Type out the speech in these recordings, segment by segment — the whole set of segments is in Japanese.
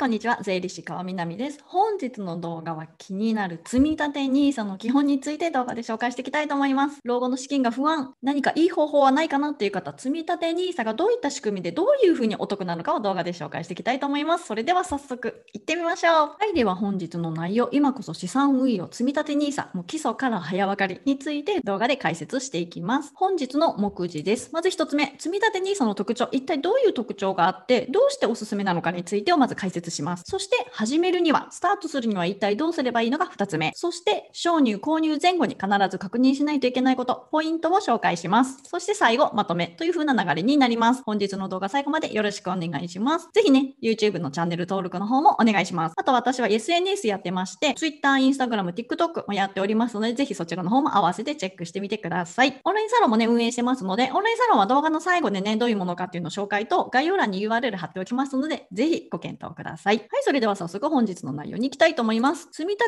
こんにちは。税理士川南です。本日の動画は気になる積立 NISA の基本について動画で紹介していきたいと思います。老後の資金が不安、何かいい方法はないかなっていう方、積立 NISA がどういった仕組みでどういうふうにお得なのかを動画で紹介していきたいと思います。それでは早速行ってみましょう。はい、では本日の内容、今こそ資産運用積立 NISA、もう基礎から早分かりについて動画で解説していきます。本日の目次です。まず1つ目、積立 NISA の特徴、一体どういう特徴があって、どうしておすすめなのかについてをまず解説します。そして始めるには、スタートするには一体どうすればいいのが2つ目。そして商入購入前後に必ず確認しないといけないこと、ポイントを紹介します。そして最後、まとめという風な流れになります。本日の動画最後までよろしくお願いします。ぜひね、YouTube のチャンネル登録の方もお願いします。あと私は SNS やってまして、Twitter、Instagram、TikTok もやっておりますので、ぜひそちらの方も合わせてチェックしてみてください。オンラインサロンもね、運営してますので、オンラインサロンは動画の最後でね、どういうものかっていうのを紹介と、概要欄に URL 貼っておきますので、ぜひご検討ください。さい。はい、それでは早速本日の内容に行きたいと思います。積立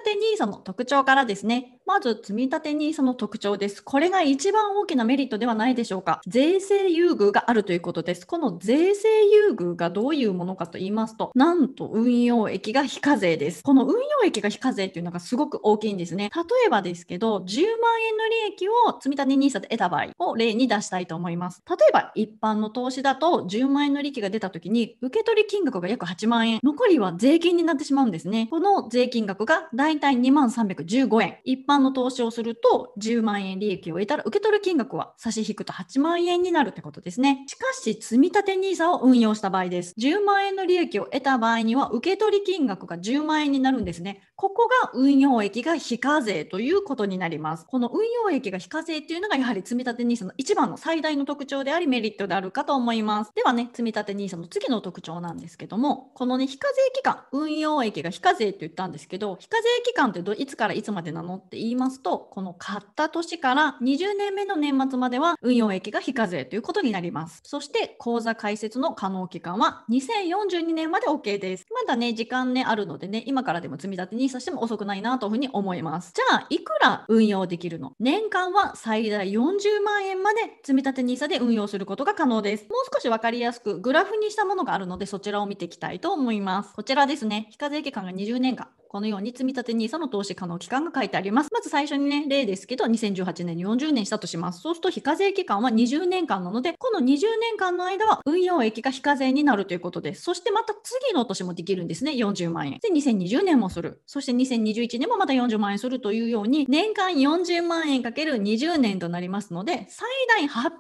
NISA の特徴からですね。まず、積立 NISA の特徴です。これが一番大きなメリットではないでしょうか。税制優遇があるということです。この税制優遇がどういうものかと言いますと、なんと運用益が非課税です。この運用益が非課税というのがすごく大きいんですね。例えばですけど、10万円の利益を積立 NISA で得た場合を例に出したいと思います。例えば、一般の投資だと10万円の利益が出た時に、受取金額が約8万円残りは税金になってしまうんですね。この税金額がだいたい2万315円。一般の投資をすると10万円利益を得たら受け取る金額は差し引くと8万円になるってことですね。しかし、積立 NISA を運用した場合です。10万円の利益を得た場合には受取金額が10万円になるんですね。ここが運用益が非課税ということになります。この運用益が非課税っていうのがやはり積立 NISA の一番の最大の特徴でありメリットであるかと思います。ではね、積立 NISA の次の特徴なんですけども、このね、非課税期間運用益が非課税って言ったんですけど非課税期間ってどいつからいつまでなのって言いますとこの買った年から20年目の年末までは運用益が非課税ということになりますそして口座開設の可能期間は2042年まで OK ですまだね時間ねあるのでね今からでも積み立て NISA しても遅くないなというふうに思いますじゃあいくら運用できるの年間は最大40万円まで積み立て NISA で運用することが可能ですもう少し分かりやすくグラフにしたものがあるのでそちらを見ていきたいと思いますます。こちらですね、非課税期間が20年間。このように積立 NISA の投資可能期間が書いてあります。まず最初にね、例ですけど、2018年に40年したとします。そうすると、非課税期間は20年間なので、この20年間の間は運用益が非課税になるということです。そしてまた次の年もできるんですね、40万円。で、2020年もする。そして2021年もまた40万円するというように、年間40万円かける20年となりますので、最大800万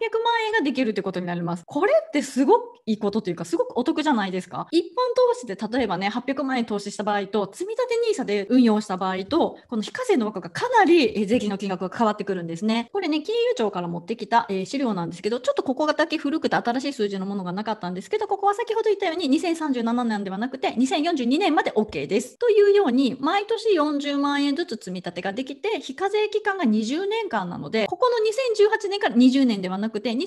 円ができるということになります。これってすごくいいことというか、すごくお得じゃないですか。一般投資で例えばね、800万円投資した場合と、積立 NISA で運用した場合と、この非課税の枠がかなり税金の金額が変わってくるんですね。これね、金融庁から持ってきた、え資料なんですけど、ちょっとここだけ古くて新しい数字のものがなかったんですけど、ここは先ほど言ったように2037年ではなくて2042年まで OK です。というように、毎年40万円ずつ積み立てができて、非課税期間が20年間なので、ここの2018年から20年ではなくて、2019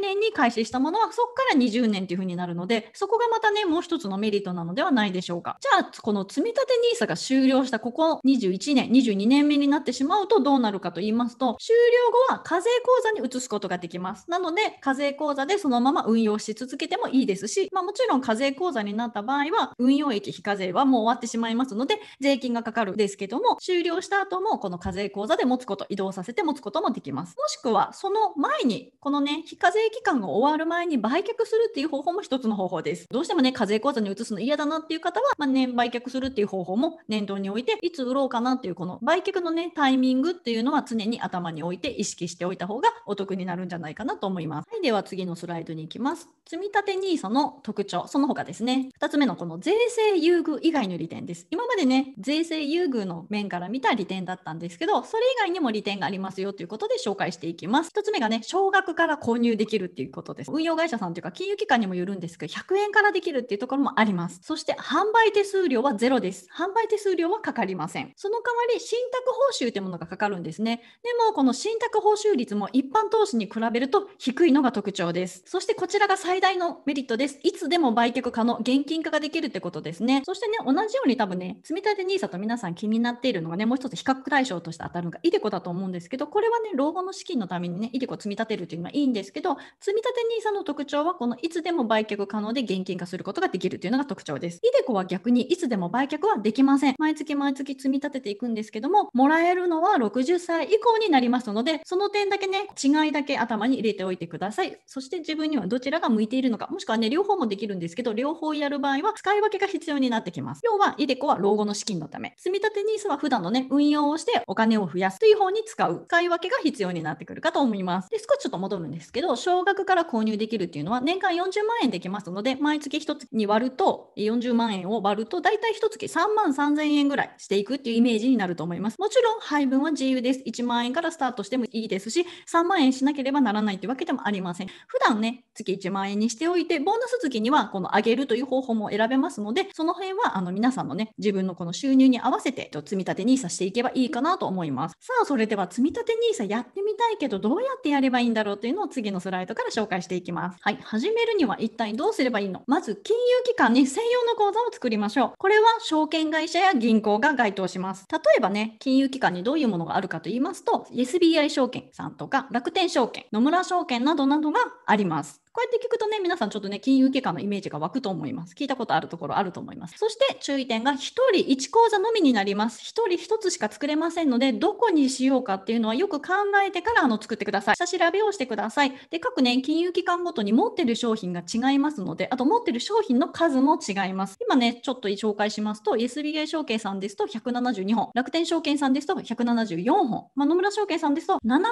年に開始したものはそこから20年というふうになるので、そこがまたね、もう一つのメリットなのではないでしょうか。じゃあ、この積立査が終了したここ21年、22年目になってしまうとどうなるかと言いますと、終了後は課税口座に移すことができます。なので、課税口座でそのまま運用し続けてもいいですし、まあ、もちろん課税口座になった場合は、運用益非課税はもう終わってしまいますので、税金がかかるですけども、終了した後もこの課税口座で持つこと、移動させて持つこともできます。もしくは、その前に、このね、非課税期間が終わる前に売却するっていう方法も一つの方法です。どうしてもね、課税口座に移すの嫌だなっていう方は、まあ、年売却するっていう方法も念頭に置いていつ売ろうかなっていうこの売却のねタイミングっていうのは常に頭に置いて意識しておいた方がお得になるんじゃないかなと思います。はい、では次のスライドに行きます。積立 NISA の特徴、その他ですね。2つ目のこの税制優遇以外の利点です。今までね、税制優遇の面から見た利点だったんですけど、それ以外にも利点がありますよということで紹介していきます。1つ目がね、少額から購入できるっていうことです。運用会社さんというか金融機関にもよるんですけど、100円からできるっていうところもあります。そして販売手数料はゼロです。販売売手数料はかかりません。その代わり、信託報酬というものがかかるんですね。でも、この信託報酬率も一般投資に比べると低いのが特徴です。そしてこちらが最大のメリットです。いつでも売却可能、現金化ができるってことですね。そしてね、同じように多分ね、積立 NISA と皆さん気になっているのがね、もう一つ比較対象として当たるのが ideco だと思うんですけど、これはね、老後の資金のためにね、ideco 積み立てるというのはいいんですけど、積立 NISA の特徴は、このいつでも売却可能で現金化することができるというのが特徴です。ideco は逆にいつでも売却はできまません。毎月毎月積み立てていくんですけども、もらえるのは60歳以降になりますので、その点だけね、違いだけ頭に入れておいてください。そして自分にはどちらが向いているのか、もしくはね、両方もできるんですけど、両方やる場合は使い分けが必要になってきます。要は、イデコは老後の資金のため、積み立て NISA は普段のね、運用をしてお金を増やすという方に使う、使い分けが必要になってくるかと思います。で、少しちょっと戻るんですけど、少額から購入できるっていうのは年間40万円できますので、毎月1つに割ると、40万円を割ると、だいたい1月3万万3000円ぐらいしていくっていうイメージになると思います。もちろん配分は自由です。1万円からスタートしてもいいですし、3万円しなければならないというわけでもありません。普段ね、月1万円にしておいて、ボーナス月にはこの上げるという方法も選べますので、その辺はあの皆さんのね、自分のこの収入に合わせて積み立て NISA していけばいいかなと思います。さあ、それでは積み立て NISA やってみたいけど、どうやってやればいいんだろうというのを次のスライドから紹介していきます。はい、始めるには一体どうすればいいのまず、金融機関に専用の口座を作りましょう。これは証券会会社や銀行が該当します。例えばね、金融機関にどういうものがあるかと言いますと、SBI 証券さんとか楽天証券、野村証券などなどがあります。こうやって聞くとね、皆さんちょっとね、金融機関のイメージが湧くと思います。聞いたことあるところあると思います。そして注意点が1人1講座のみになります。1人1つしか作れませんので、どこにしようかっていうのはよく考えてからあの作ってください。下調べをしてください。で、各ね、金融機関ごとに持ってる商品が違いますので、あと持ってる商品の数も違います。今ね、ちょっと紹介しますと、SBA 証券さんですと172本、楽天証券さんですと174本、まあ、野村証券さんですと7本の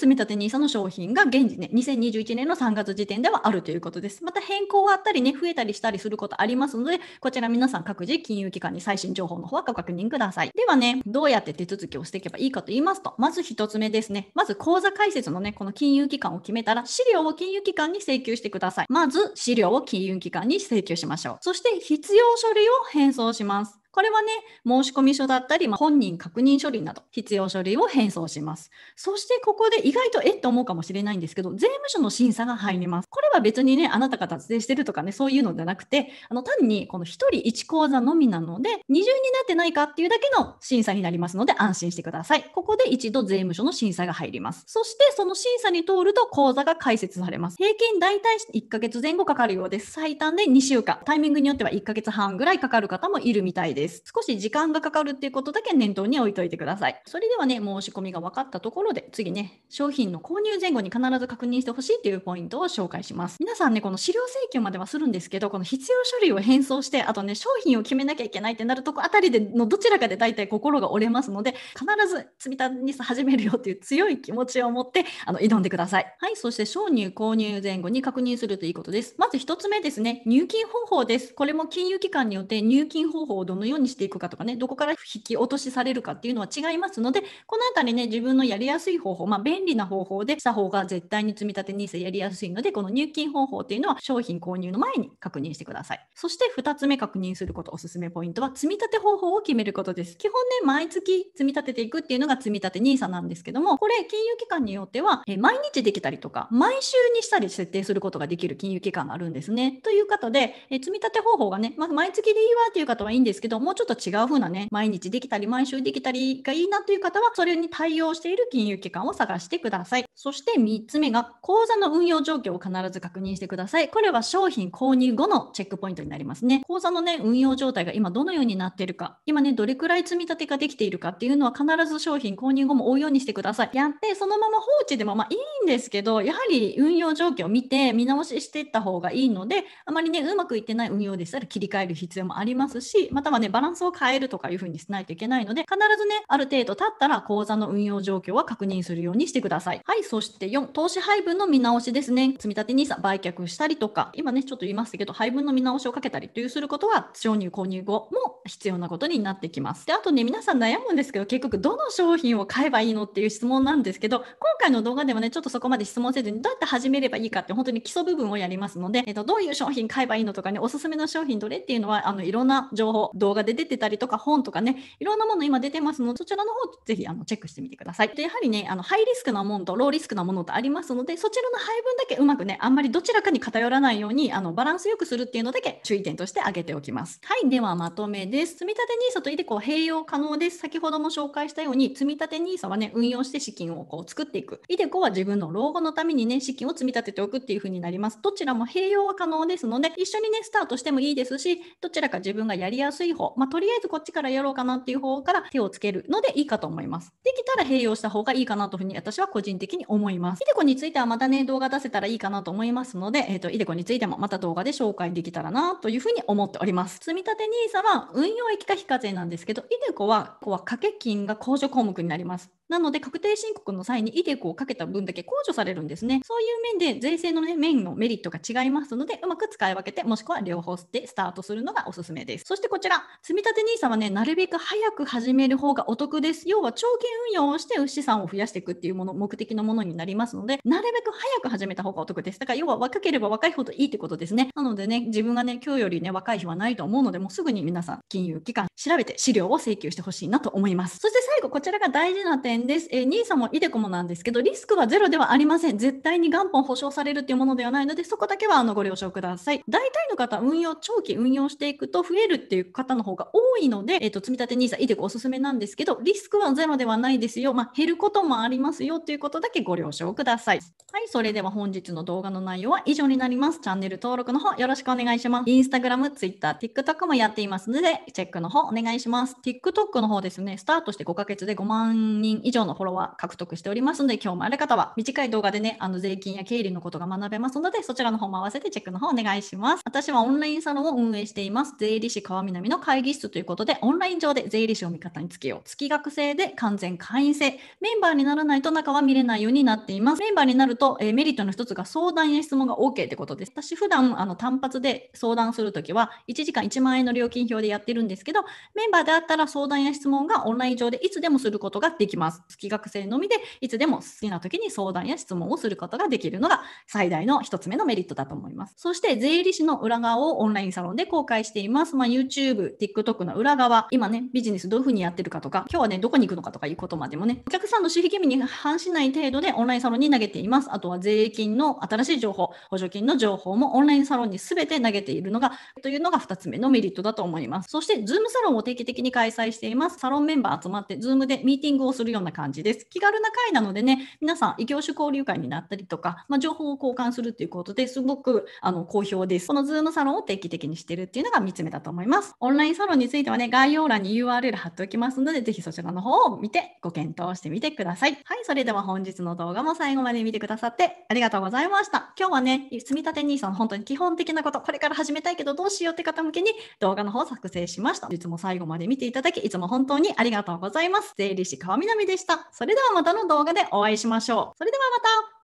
積立 NISA の商品が現時ね、2021年の3月時点ではあるということです。また変更はあったりね、増えたりしたりすることありますので、こちら皆さん各自金融機関に最新情報の方はご確認ください。ではね、どうやって手続きをしていけばいいかと言いますと、まず1つ目ですね。まず口座開設のね、この金融機関を決めたら、資料を金融機関に請求してください。まず資料を金融機関に請求しましょう。そして必要書類を返送します。これはね、申込書だったり、まあ、本人確認書類など、必要書類を返送します。そして、ここで意外とえっと思うかもしれないんですけど、税務署の審査が入ります。これは別にね、あなたが達成してるとかね、そういうのではなくて、あの単にこの1人1講座のみなので、二重になってないかっていうだけの審査になりますので、安心してください。ここで一度税務署の審査が入ります。そして、その審査に通ると口座が開設されます。平均大体1ヶ月前後かかるようです。最短で2週間。タイミングによっては1ヶ月半ぐらいかかる方もいるみたいです。です。少し時間がかかるっていうことだけ念頭に置いといてください。それではね、申し込みが分かったところで、次ね、商品の購入前後に必ず確認してほしいっていうポイントを紹介します。皆さんね、この資料請求まではするんですけど、この必要書類を返送して、あとね、商品を決めなきゃいけないってなるとこあたりでのどちらかで大体心が折れますので、必ず積み立て NISA 始めるよっていう強い気持ちを持って、あの、挑んでください。はい、そして商入購入前後に確認するということです。まず1つ目ですね、入金方法です。これも金融機関によって入金方法をどのようにしていくかとかねどこから引き落としされるかっていうのは違いますのでこの辺りね自分のやりやすい方法、まあ、便利な方法でした方が絶対に積立 NISA やりやすいのでこの入金方法っていうのは商品購入の前に確認してくださいそして2つ目確認することおすすめポイントは積立方法を決めることです基本ね毎月積み立てていくっていうのが積立 NISA なんですけどもこれ金融機関によってはえ毎日できたりとか毎週にしたり設定することができる金融機関があるんですねということでえ積立方法がね、まあ、毎月でいいわっていう方はいいんですけどもうちょっと違う風なね、毎日できたり、毎週できたりがいいなという方は、それに対応している金融機関を探してください。そして3つ目が、口座の運用状況を必ず確認してください。これは商品購入後のチェックポイントになりますね。口座のね、運用状態が今どのようになっているか、今ね、どれくらい積み立てができているかっていうのは、必ず商品購入後も追うようにしてください。やって、そのまま放置でもまあいいんですけど、やはり運用状況を見て、見直ししていった方がいいので、あまりね、うまくいってない運用でしたら切り替える必要もありますし、またはね、バランスを変えるとかいうふうにしないといけないので、必ずね、ある程度経ったら口座の運用状況は確認するようにしてください。はい、そして4、投資配分の見直しですね。積立 NISA 売却したりとか、今ね、ちょっと言いましたけど、配分の見直しをかけたりというすることは、承認購入後も必要なことになってきます。で、あとね、皆さん悩むんですけど、結局どの商品を買えばいいのっていう質問なんですけど、今回の動画でもね、ちょっとそこまで質問せずに、どうやって始めればいいかって本当に基礎部分をやりますので、えっと、どういう商品買えばいいのとかね、おすすめの商品どれっていうのは、あの、いろんな情報、動画で出てたりとか本とかねいろんなもの今出てますのでそちらの方ぜひあのチェックしてみてください。でやはりねあのハイリスクなものとローリスクなものとありますのでそちらの配分だけうまくねあんまりどちらかに偏らないようにあのバランスよくするっていうのだけ注意点として挙げておきます。はいではまとめです。積立 NISA と iDeCo 併用可能です。先ほども紹介したように積立 NISA はね運用して資金をこう作っていく。iDeCo は自分の老後のためにね資金を積み立てておくっていう風になります。どちらも併用は可能ですので一緒にねスタートしてもいいですしどちらか自分がやりやすい方まあ、とりあえずこっちからやろうかなっていう方から手をつけるのでいいかと思います。でたら併用した方がいいかなというふうに私は個人的に思います。いでこについてはまたね、動画出せたらいいかなと思いますので、えっ、ー、と、いでこについてもまた動画で紹介できたらなというふうに思っております。積立 NISA は運用益か非課税なんですけど、いでこは、こは掛け金が控除項目になります。なので、確定申告の際にイデコをかけた分だけ控除されるんですね。そういう面で税制の、ね、面のメリットが違いますので、うまく使い分けて、もしくは両方でスタートするのがおすすめです。そしてこちら、積立 NISA はね、なるべく早く始める方がお得です。要は、長期運用をして牛さんを増やしていくっていうもの目的のものになりますのでなるべく早く始めた方がお得ですだから要は若ければ若いほどいいってことですねなのでね自分がね今日よりね若い日はないと思うのでもうすぐに皆さん金融機関調べて資料を請求してほしいなと思いますそして最後こちらが大事な点です、えー、NISA も ideco もなんですけどリスクはゼロではありません絶対に元本保証されるっていうものではないのでそこだけはあのご了承ください大体の方運用長期運用していくと増えるっていう方の方が多いので、えーと、積立 NISA ideco おすすめなんですけどリスクはゼロではないですですよ、まあ、減ることもありますよということだけご了承ください。はい、それでは本日の動画の内容は以上になります。チャンネル登録の方よろしくお願いします。インスタグラム、ツイッター、TikTok もやっていますので、チェックの方お願いします。TikTok の方ですね、スタートして5ヶ月で5万人以上のフォロワー獲得しておりますので、興味ある方は短い動画でね、あの税金や経理のことが学べますので、そちらの方も合わせてチェックの方お願いします。私はオンラインサロンを運営しています。税理士川南の会議室ということで、オンライン上で税理士を味方につけよう。月額制で完全会会員制、メンバーにならないと中は見れないようになっています。メンバーになると、えー、メリットの一つが相談や質問が OK ってことです。私普段あの単発で相談するときは1時間1万円の料金表でやってるんですけど、メンバーであったら相談や質問がオンライン上でいつでもすることができます。月額制のみでいつでも好きな時に相談や質問をすることができるのが最大の1つ目のメリットだと思います。そして税理士の裏側をオンラインサロンで公開しています。まあ、YouTube、TikTok の裏側、今ね、ビジネスどういうふうにやってるかとか、今日はね、どこに行くのかとかいうことまででもね、お客さんの守秘義務に反しない程度でオンラインサロンに投げています。あとは税金の新しい情報、補助金の情報もオンラインサロンに全て投げているのが、というのが2つ目のメリットだと思います。そして、Zoom サロンを定期的に開催しています。サロンメンバー集まって、Zoom でミーティングをするような感じです。気軽な会なのでね、皆さん、異業種交流会になったりとか、まあ、情報を交換するということですごくあの好評です。この Zoom サロンを定期的にしてるっていうのが3つ目だと思います。オンラインサロンについてはね、概要欄に URL 貼っておきますので、ぜひそちらの方を見てご検検討してみてください。はい、それでは本日の動画も最後まで見てくださってありがとうございました。今日はね、積立 NISA の本当に基本的なこと、これから始めたいけどどうしようって方向けに動画の方を作成しました。いつも最後まで見ていただき、いつも本当にありがとうございます。税理士川南でした。それではまたの動画でお会いしましょう。それではまた